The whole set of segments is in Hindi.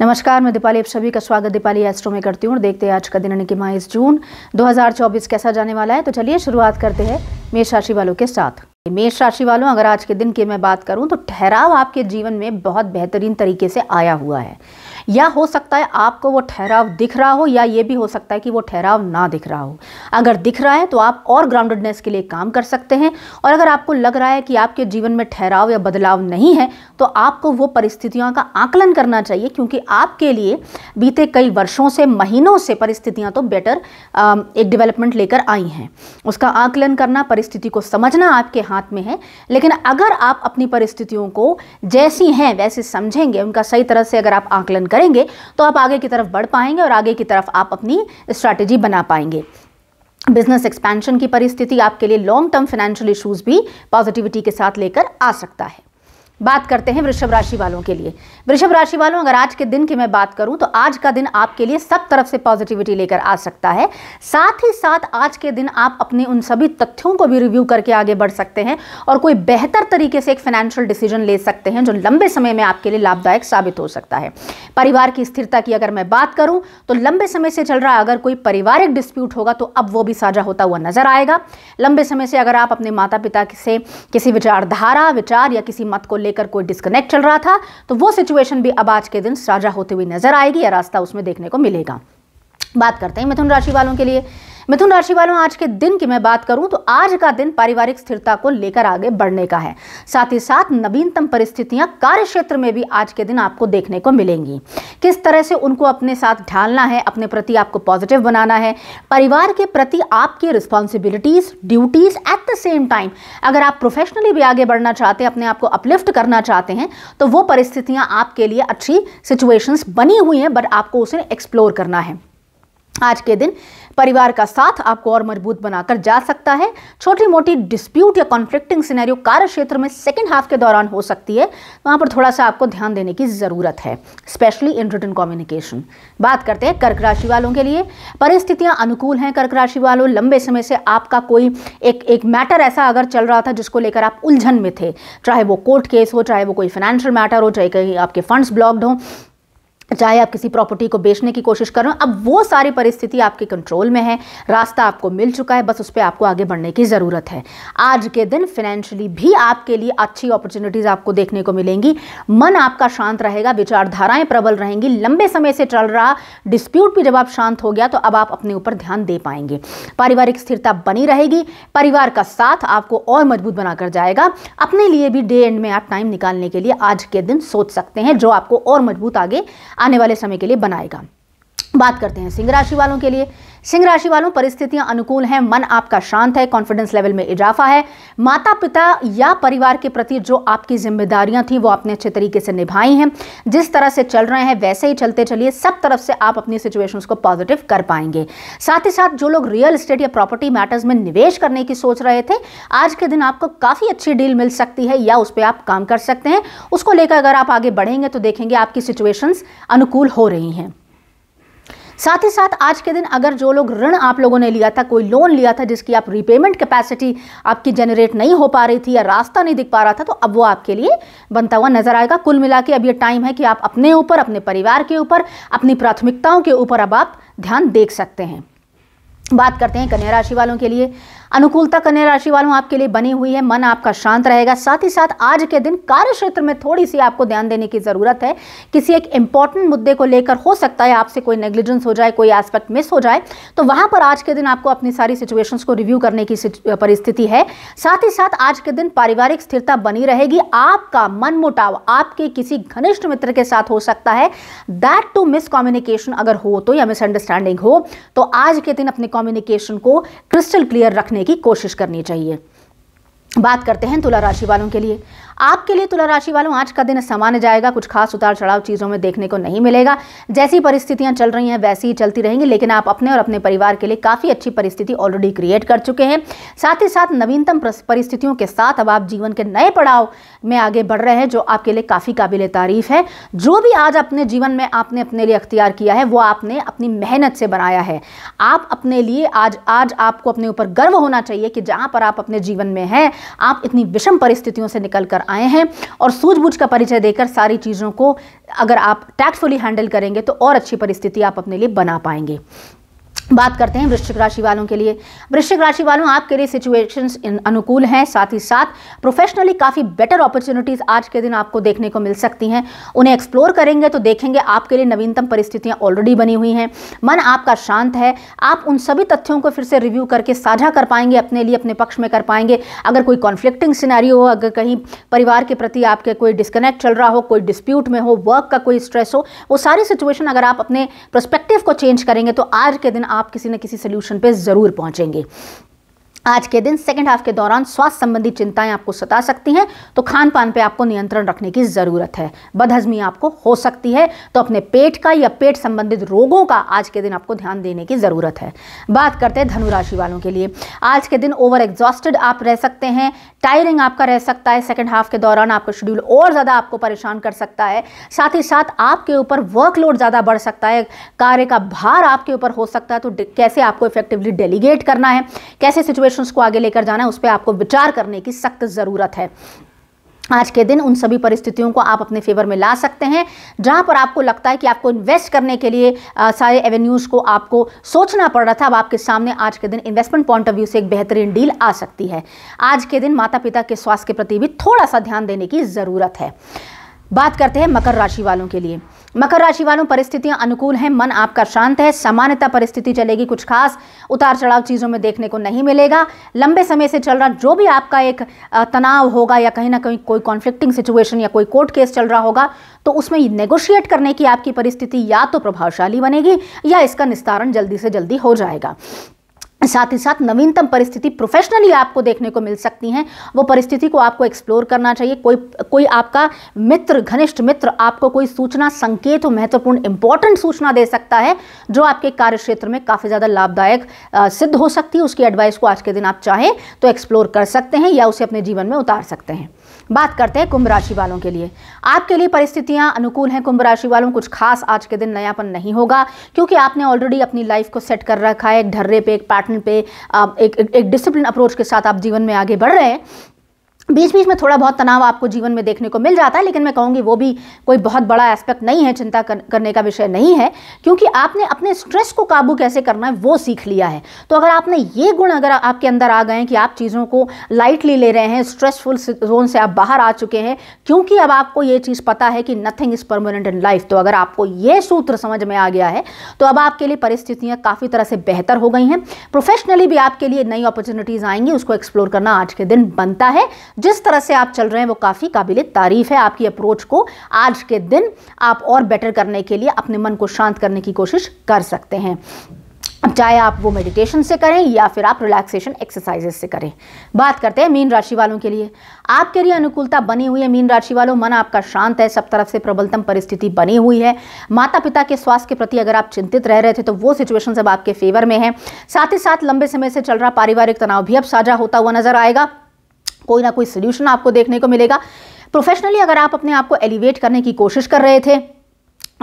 नमस्कार मैं दीपाली आप सभी का स्वागत दीपाली एस्ट्रो में करती हूँ देखते हैं आज का दिन यानी कि माइस जून 2024 कैसा जाने वाला है तो चलिए शुरुआत करते हैं मेष राशि वालों के साथ मेष राशि वालों अगर आज के दिन की मैं बात करूं तो ठहराव आपके जीवन में बहुत बेहतरीन तरीके से आया हुआ है या हो सकता है आपको वो ठहराव दिख रहा हो या ये भी हो सकता है कि वो ठहराव ना दिख रहा हो अगर दिख रहा है तो आप और ग्राउंडेडनेस के लिए काम कर सकते हैं और अगर आपको लग रहा है कि आपके जीवन में ठहराव या बदलाव नहीं है तो आपको वो परिस्थितियों का आकलन करना चाहिए क्योंकि आपके लिए बीते कई वर्षों से महीनों से परिस्थितियाँ तो बेटर एक डेवलपमेंट लेकर आई हैं उसका आकलन करना परिस्थिति को समझना आपके हाथ में है लेकिन अगर आप अपनी परिस्थितियों को जैसी हैं वैसे समझेंगे उनका सही तरह से अगर आप आकलन करेंगे तो आप आगे की तरफ बढ़ पाएंगे और आगे की तरफ आप अपनी स्ट्रैटेजी बना पाएंगे बिजनेस एक्सपेंशन की परिस्थिति आपके लिए लॉन्ग टर्म फाइनेंशियल इश्यूज भी पॉजिटिविटी के साथ लेकर आ सकता है बात करते हैं वृषभ राशि वालों के लिए वृषभ राशि वालों अगर आज के दिन की मैं बात करूं तो आज का दिन आपके लिए सब तरफ से पॉजिटिविटी लेकर आ सकता है साथ ही साथ आज के दिन आप अपने उन सभी तथ्यों को भी रिव्यू करके आगे बढ़ सकते हैं और कोई बेहतर तरीके से एक फाइनेंशियल डिसीजन ले सकते हैं जो लंबे समय में आपके लिए लाभदायक साबित हो सकता है परिवार की स्थिरता की अगर मैं बात करूँ तो लंबे समय से चल रहा अगर कोई पारिवारिक डिस्प्यूट होगा तो अब वो भी साझा होता हुआ नजर आएगा लंबे समय से अगर आप अपने माता पिता से किसी विचारधारा विचार या किसी मत को लेकर कोई डिस्कनेक्ट चल रहा था तो वो सिचुएशन भी अब आज के दिन साझा होते हुए नजर आएगी या रास्ता उसमें देखने को मिलेगा बात करते हैं मिथुन राशि वालों के लिए मिथुन राशि वालों आज के दिन की मैं बात करूं तो आज का दिन पारिवारिक स्थिरता को लेकर आगे बढ़ने का है साथ ही साथ नवीनतम परिस्थितियां कार्य क्षेत्र में भी आज के दिन आपको देखने को मिलेंगी किस तरह से उनको अपने साथ ढालना है अपने प्रति आपको पॉजिटिव बनाना है परिवार के प्रति आपकी responsibilities duties at the same time अगर आप प्रोफेशनली भी आगे बढ़ना चाहते हैं अपने आप को अपलिफ्ट करना चाहते हैं तो वो परिस्थितियां आपके लिए अच्छी सिचुएशंस बनी हुई हैं बट आपको उसे एक्सप्लोर करना है आज के दिन परिवार का साथ आपको और मजबूत बनाकर जा सकता है छोटी मोटी डिस्प्यूट या कॉन्फ्लिक्टिंग सिनेरियो कार्य क्षेत्र में सेकेंड हाफ के दौरान हो सकती है वहां पर थोड़ा सा आपको ध्यान देने की ज़रूरत है स्पेशली इन रिटर्न कम्युनिकेशन बात करते हैं कर्क राशि वालों के लिए परिस्थितियां अनुकूल हैं कर्क राशि वालों लंबे समय से आपका कोई एक एक मैटर ऐसा अगर चल रहा था जिसको लेकर आप उलझन में थे चाहे वो कोर्ट केस हो चाहे वो कोई फाइनेंशियल मैटर हो चाहे कहीं आपके फंड्स ब्लॉक्ड हों चाहे आप किसी प्रॉपर्टी को बेचने की कोशिश कर रहे हो अब वो सारी परिस्थिति आपके कंट्रोल में है रास्ता आपको मिल चुका है बस उस पर आपको आगे बढ़ने की ज़रूरत है आज के दिन फिनेंशियली भी आपके लिए अच्छी अपॉर्चुनिटीज़ आपको देखने को मिलेंगी मन आपका शांत रहेगा विचारधाराएं प्रबल रहेंगी लंबे समय से चल रहा डिस्प्यूट भी जब आप शांत हो गया तो अब आप अपने ऊपर ध्यान दे पाएंगे पारिवारिक स्थिरता बनी रहेगी परिवार का साथ आपको और मजबूत बनाकर जाएगा अपने लिए भी डे एंड में आप टाइम निकालने के लिए आज के दिन सोच सकते हैं जो आपको और मजबूत आगे आने वाले समय के लिए बनाएगा बात करते हैं सिंह राशि वालों के लिए सिंह राशि वालों परिस्थितियां अनुकूल हैं मन आपका शांत है कॉन्फिडेंस लेवल में इजाफा है माता पिता या परिवार के प्रति जो आपकी जिम्मेदारियां थी वो आपने अच्छे तरीके से निभाई हैं जिस तरह से चल रहे हैं वैसे ही चलते चलिए सब तरफ से आप अपनी सिचुएशंस को पॉजिटिव कर पाएंगे साथ ही साथ जो लोग रियल इस्टेट या प्रॉपर्टी मैटर्स में निवेश करने की सोच रहे थे आज के दिन आपको काफ़ी अच्छी डील मिल सकती है या उस पर आप काम कर सकते हैं उसको लेकर अगर आप आगे बढ़ेंगे तो देखेंगे आपकी सिचुएशंस अनुकूल हो रही हैं साथ ही साथ आज के दिन अगर जो लोग ऋण आप लोगों ने लिया था कोई लोन लिया था जिसकी आप रिपेमेंट कैपेसिटी आपकी जनरेट नहीं हो पा रही थी या रास्ता नहीं दिख पा रहा था तो अब वो आपके लिए बनता हुआ नजर आएगा कुल मिला अब ये टाइम है कि आप अपने ऊपर अपने परिवार के ऊपर अपनी प्राथमिकताओं के ऊपर अब आप ध्यान देख सकते हैं बात करते हैं कन्या राशि वालों के लिए अनुकूलता कन्या राशि वालों आपके लिए बनी हुई है मन आपका शांत रहेगा साथ ही साथ आज के दिन कार्य क्षेत्र में थोड़ी सी आपको ध्यान देने की ज़रूरत है किसी एक इंपॉर्टेंट मुद्दे को लेकर हो सकता है आपसे कोई नेग्लिजेंस हो जाए कोई एस्पेक्ट मिस हो जाए तो वहां पर आज के दिन आपको अपनी सारी सिचुएशंस को रिव्यू करने की परिस्थिति है साथ ही साथ आज के दिन पारिवारिक स्थिरता बनी रहेगी आपका मनमुटाव आपके किसी घनिष्ठ मित्र के साथ हो सकता है दैट टू मिसकम्युनिकेशन अगर हो तो या मिसअंडरस्टैंडिंग हो तो आज के दिन अपने कॉम्युनिकेशन को क्रिस्टल क्लियर रखने करने की कोशिश करनी चाहिए बात करते हैं तुला राशि वालों के लिए आपके लिए तुला राशि वालों आज का दिन सामान्य जाएगा कुछ खास उतार चढ़ाव चीज़ों में देखने को नहीं मिलेगा जैसी परिस्थितियां चल रही हैं वैसी ही चलती रहेंगी लेकिन आप अपने और अपने परिवार के लिए काफ़ी अच्छी परिस्थिति ऑलरेडी क्रिएट कर चुके हैं साथ ही साथ नवीनतम परिस्थितियों के साथ अब आप जीवन के नए पड़ाव में आगे बढ़ रहे हैं जो आपके लिए काफ़ी काबिल तारीफ है जो भी आज अपने जीवन में आपने अपने लिए अख्तियार किया है वो आपने अपनी मेहनत से बनाया है आप अपने लिए आज आज आपको अपने ऊपर गर्व होना चाहिए कि जहाँ पर आप अपने जीवन में हैं आप इतनी विषम परिस्थितियों से निकल कर आए हैं और सूझबूझ का परिचय देकर सारी चीज़ों को अगर आप टैक्टफुली हैंडल करेंगे तो और अच्छी परिस्थिति आप अपने लिए बना पाएंगे बात करते हैं वृश्चिक राशि वालों के लिए वृश्चिक राशि वालों आपके लिए सिचुएशंस अनुकूल हैं साथ ही साथ प्रोफेशनली काफ़ी बेटर अपॉर्चुनिटीज़ आज के दिन आपको देखने को मिल सकती हैं उन्हें एक्सप्लोर करेंगे तो देखेंगे आपके लिए नवीनतम परिस्थितियां ऑलरेडी बनी हुई हैं मन आपका शांत है आप उन सभी तथ्यों को फिर से रिव्यू करके साझा कर पाएंगे अपने लिए अपने पक्ष में कर पाएंगे अगर कोई कॉन्फ्लिक्टिंग सिनारी हो अगर कहीं परिवार के प्रति आपके कोई डिस्कनेक्ट चल रहा हो कोई डिस्प्यूट में हो वर्क का कोई स्ट्रेस हो वो सारी सिचुएशन अगर आप अपने प्रस्पेक्टिव को चेंज करेंगे तो आज के दिन आप आप किसी न किसी सोल्यूशन पर ज़रूर पहुँचेंगे आज के दिन सेकेंड हाफ के दौरान स्वास्थ्य संबंधी चिंताएं आपको सता सकती हैं तो खान पान पर आपको नियंत्रण रखने की ज़रूरत है बदहजमी आपको हो सकती है तो अपने पेट का या पेट संबंधित रोगों का आज के दिन आपको ध्यान देने की ज़रूरत है बात करते हैं धनुराशि वालों के लिए आज के दिन ओवर एग्जॉस्टेड आप रह सकते हैं टायरिंग आपका रह सकता है सेकेंड हाफ के दौरान आपका शेड्यूल और ज़्यादा आपको परेशान कर सकता है साथ ही साथ आपके ऊपर वर्कलोड ज़्यादा बढ़ सकता है कार्य का भार आपके ऊपर हो सकता है तो कैसे आपको इफेक्टिवली डेलीगेट करना है कैसे सिचुएशन क्वेश्चंस को आगे लेकर जाना है उस पर आपको विचार करने की सख्त ज़रूरत है आज के दिन उन सभी परिस्थितियों को आप अपने फेवर में ला सकते हैं जहां पर आपको लगता है कि आपको इन्वेस्ट करने के लिए आ, सारे एवेन्यूज़ को आपको सोचना पड़ रहा था अब आपके सामने आज के दिन इन्वेस्टमेंट पॉइंट ऑफ व्यू से एक बेहतरीन डील आ सकती है आज के दिन माता पिता के स्वास्थ्य के प्रति भी थोड़ा सा ध्यान देने की ज़रूरत है बात करते हैं मकर राशि वालों के लिए मकर राशि वालों परिस्थितियां अनुकूल हैं मन आपका शांत है सामान्यता परिस्थिति चलेगी कुछ खास उतार चढ़ाव चीज़ों में देखने को नहीं मिलेगा लंबे समय से चल रहा जो भी आपका एक तनाव होगा या कहीं ना कहीं कोई कॉन्फ्लिक्टिंग सिचुएशन या कोई कोर्ट केस चल रहा होगा तो उसमें नेगोशिएट करने की आपकी परिस्थिति या तो प्रभावशाली बनेगी या इसका निस्तारण जल्दी से जल्दी हो जाएगा साथ ही साथ नवीनतम परिस्थिति प्रोफेशनली आपको देखने को मिल सकती हैं वो परिस्थिति को आपको एक्सप्लोर करना चाहिए कोई कोई आपका मित्र घनिष्ठ मित्र आपको कोई सूचना संकेत महत्वपूर्ण इंपॉर्टेंट सूचना दे सकता है जो आपके कार्य क्षेत्र में काफ़ी ज़्यादा लाभदायक सिद्ध हो सकती है उसकी एडवाइस को आज के दिन आप चाहें तो एक्सप्लोर कर सकते हैं या उसे अपने जीवन में उतार सकते हैं बात करते हैं कुंभ राशि वालों के लिए आपके लिए परिस्थितियां अनुकूल हैं कुंभ राशि वालों कुछ खास आज के दिन नयापन नहीं होगा क्योंकि आपने ऑलरेडी अपनी लाइफ को सेट कर रखा है एक ढर्रे पे एक पैटर्न पे एक एक डिसिप्लिन अप्रोच के साथ आप जीवन में आगे बढ़ रहे हैं बीच बीच में थोड़ा बहुत तनाव आपको जीवन में देखने को मिल जाता है लेकिन मैं कहूँगी वो भी कोई बहुत बड़ा एस्पेक्ट नहीं है चिंता कर, करने का विषय नहीं है क्योंकि आपने अपने स्ट्रेस को काबू कैसे करना है वो सीख लिया है तो अगर आपने ये गुण अगर आपके अंदर आ गए हैं कि आप चीज़ों को लाइटली ले रहे हैं स्ट्रेसफुल जोन से आप बाहर आ चुके हैं क्योंकि अब आपको ये चीज़ पता है कि nothing is permanent in life तो अगर आपको ये सूत्र समझ में आ गया है तो अब आपके लिए परिस्थितियाँ काफ़ी तरह से बेहतर हो गई हैं प्रोफेशनली भी आपके लिए नई अपॉर्चुनिटीज़ आएंगी उसको एक्सप्लोर करना आज के दिन बनता है जिस तरह से आप चल रहे हैं वो काफ़ी काबिल तारीफ़ है आपकी अप्रोच को आज के दिन आप और बेटर करने के लिए अपने मन को शांत करने की कोशिश कर सकते हैं अब चाहे आप वो मेडिटेशन से करें या फिर आप रिलैक्सेशन एक्सरसाइजेस से करें बात करते हैं मीन राशि वालों के लिए आपके लिए अनुकूलता बनी हुई है मीन राशि वालों मन आपका शांत है सब तरफ से प्रबलतम परिस्थिति बनी हुई है माता पिता के स्वास्थ्य के प्रति अगर आप चिंतित रह रहे थे तो वो सिचुएशन अब आपके फेवर में है साथ ही साथ लंबे समय से चल रहा पारिवारिक तनाव भी अब साझा होता हुआ नजर आएगा कोई ना कोई सोल्यूशन आपको देखने को मिलेगा प्रोफेशनली अगर आप अपने आप को एलिवेट करने की कोशिश कर रहे थे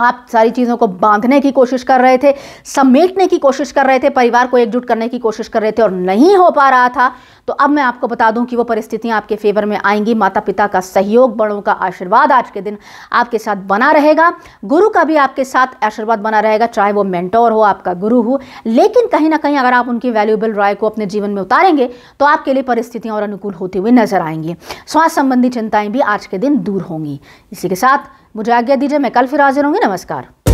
आप सारी चीज़ों को बांधने की कोशिश कर रहे थे समेटने की कोशिश कर रहे थे परिवार को एकजुट करने की कोशिश कर रहे थे और नहीं हो पा रहा था तो अब मैं आपको बता दूं कि वो परिस्थितियां आपके फेवर में आएंगी माता पिता का सहयोग बड़ों का आशीर्वाद आज के दिन आपके साथ बना रहेगा गुरु का भी आपके साथ आशीर्वाद बना रहेगा चाहे वो मेंटोर हो आपका गुरु हो लेकिन कहीं ना कहीं अगर आप उनकी वैल्यूएबल राय को अपने जीवन में उतारेंगे तो आपके लिए परिस्थितियाँ और अनुकूल होती हुई नजर आएंगी स्वास्थ्य संबंधी चिंताएँ भी आज के दिन दूर होंगी इसी के साथ मुझे आज्ञा दीजिए मैं कल फिर हाजिर होंगी नमस्कार